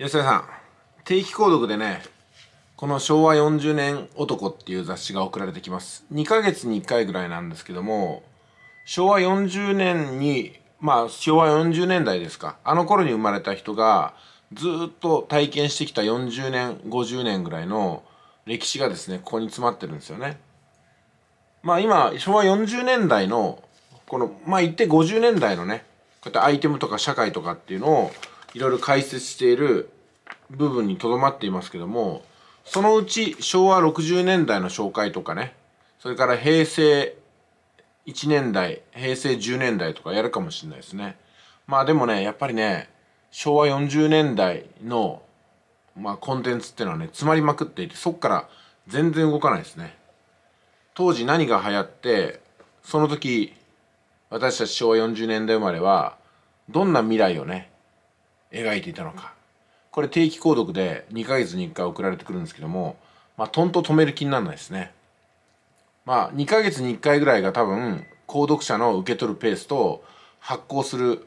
吉田さん定期購読でねこの昭和40年男っていう雑誌が送られてきます。2ヶ月に1回ぐらいなんですけども、昭和40年に、まあ昭和40年代ですか。あの頃に生まれた人がずっと体験してきた40年、50年ぐらいの歴史がですね、ここに詰まってるんですよね。まあ今、昭和40年代の、この、まあ言って50年代のね、こうやってアイテムとか社会とかっていうのをいろいろ解説している部分にとどまっていますけどもそのうち昭和60年代の紹介とかねそれから平成1年代平成10年代とかやるかもしれないですねまあでもねやっぱりね昭和40年代の、まあ、コンテンツっていうのはね詰まりまくっていてそっから全然動かないですね当時何が流行ってその時私たち昭和40年代生まれはどんな未来をね描いていたのかこれ定期購読で2ヶ月に1回送られてくるんですけどもまあとんと止める気にならないですねまあ2ヶ月に1回ぐらいが多分購読者の受け取るペースと発行する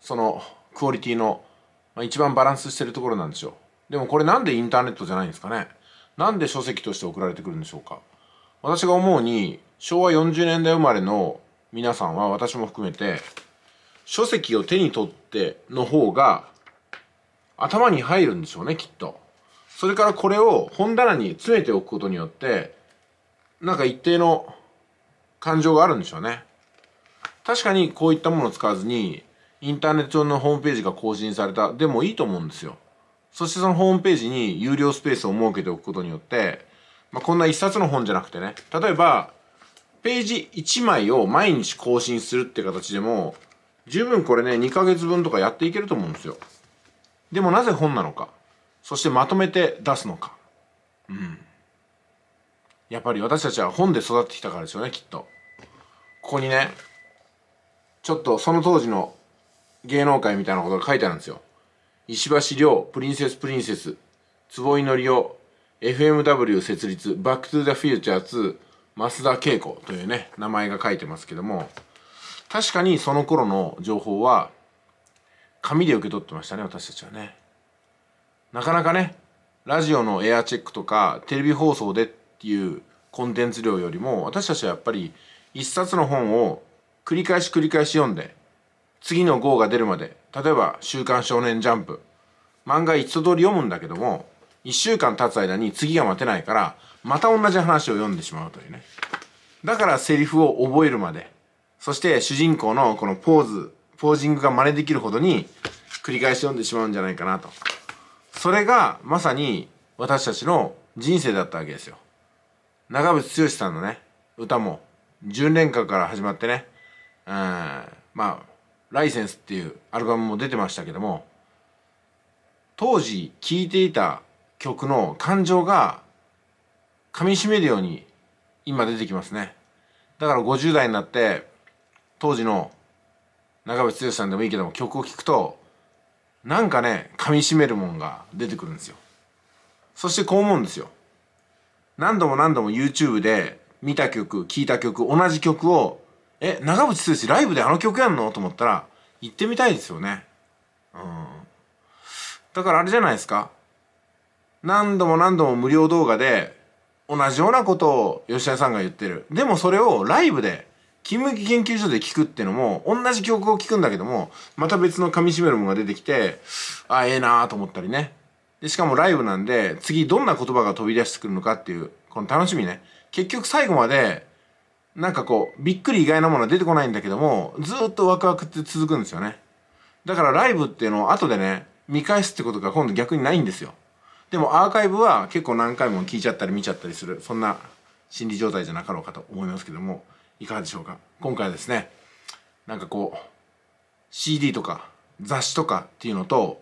そのクオリティのまあ、一番バランスしてるところなんでしょうでもこれなんでインターネットじゃないんですかねなんで書籍として送られてくるんでしょうか私が思うに昭和40年代生まれの皆さんは私も含めて書籍を手に取っての方が頭に入るんでしょうねきっとそれからこれを本棚に詰めておくことによってなんか一定の感情があるんでしょうね確かにこういったものを使わずにインターネット上のホームページが更新されたでもいいと思うんですよそしてそのホームページに有料スペースを設けておくことによって、まあ、こんな一冊の本じゃなくてね例えばページ1枚を毎日更新するって形でも十分これね2ヶ月分とかやっていけると思うんですよでもなぜ本なのかそしてまとめて出すのかうんやっぱり私たちは本で育ってきたからですよねきっとここにねちょっとその当時の芸能界みたいなことが書いてあるんですよ石橋亮プリンセスプリンセス坪井のりお、FMW 設立バックトゥザフューチャー2増田恵子というね名前が書いてますけども確かにその頃の情報は紙で受け取ってましたね私たちはねなかなかねラジオのエアチェックとかテレビ放送でっていうコンテンツ量よりも私たちはやっぱり一冊の本を繰り返し繰り返し読んで次の号が出るまで例えば「週刊少年ジャンプ」漫画一通り読むんだけども1週間経つ間に次が待てないからまた同じ話を読んでしまうというねだからセリフを覚えるまでそして主人公のこのポーズポージングが真似できるほどに繰り返し読んでしまうんじゃないかなと。それがまさに私たちの人生だったわけですよ。長渕剛さんのね、歌も10年間から始まってね、うん、まあ、ライセンスっていうアルバムも出てましたけども、当時聴いていた曲の感情が噛み締めるように今出てきますね。だから50代になって当時の長渕剛さんでもいいけども曲を聴くとなんかね噛みしめるもんが出てくるんですよそしてこう思うんですよ何度も何度も YouTube で見た曲聴いた曲同じ曲をえ長渕剛ライブであの曲やんのと思ったら行ってみたいですよねうんだからあれじゃないですか何度も何度も無料動画で同じようなことを吉田さんが言ってるでもそれをライブで勤務期研究所で聞くっていうのも同じ曲を聴くんだけどもまた別の噛みしめるものが出てきてあええー、なーと思ったりねでしかもライブなんで次どんな言葉が飛び出してくるのかっていうこの楽しみね結局最後までなんかこうびっくり意外なものは出てこないんだけどもずっとワクワクって続くんですよねだからライブっていうのを後でね見返すってことが今度逆にないんですよでもアーカイブは結構何回も聞いちゃったり見ちゃったりするそんな心理状態じゃなかろうかと思いますけどもいかがでしょうか今回はですねなんかこう CD とか雑誌とかっていうのと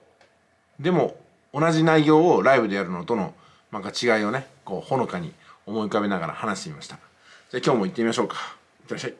でも同じ内容をライブでやるのとのなんか違いをねこうほのかに思い浮かべながら話してみましたじゃあ今日も行ってみましょうかいってらっしゃい